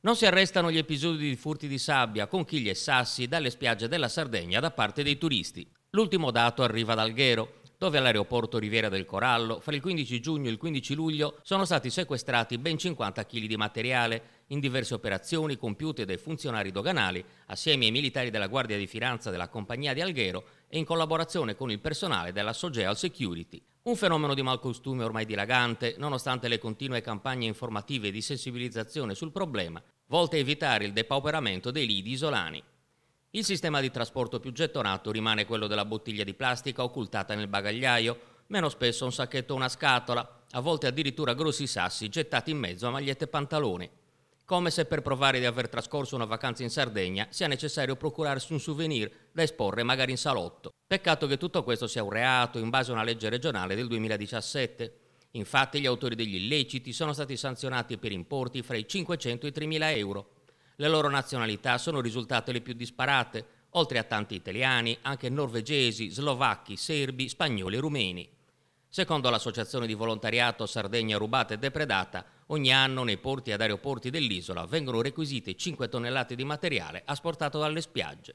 Non si arrestano gli episodi di furti di sabbia, conchiglie e sassi dalle spiagge della Sardegna da parte dei turisti. L'ultimo dato arriva da Alghero, dove all'aeroporto Riviera del Corallo, fra il 15 giugno e il 15 luglio, sono stati sequestrati ben 50 kg di materiale, in diverse operazioni compiute dai funzionari doganali assieme ai militari della Guardia di Finanza della Compagnia di Alghero e in collaborazione con il personale della Sogeal Security. Un fenomeno di malcostume ormai dilagante, nonostante le continue campagne informative di sensibilizzazione sul problema, volte a evitare il depauperamento dei lidi isolani. Il sistema di trasporto più gettonato rimane quello della bottiglia di plastica occultata nel bagagliaio, meno spesso un sacchetto o una scatola, a volte addirittura grossi sassi gettati in mezzo a magliette e pantaloni come se per provare di aver trascorso una vacanza in Sardegna sia necessario procurarsi un souvenir da esporre magari in salotto. Peccato che tutto questo sia un reato in base a una legge regionale del 2017. Infatti gli autori degli illeciti sono stati sanzionati per importi fra i 500 e i 3.000 euro. Le loro nazionalità sono risultate le più disparate, oltre a tanti italiani, anche norvegesi, slovacchi, serbi, spagnoli e rumeni. Secondo l'Associazione di Volontariato Sardegna Rubata e Depredata, ogni anno nei porti ed aeroporti dell'isola vengono requisite 5 tonnellate di materiale asportato dalle spiagge.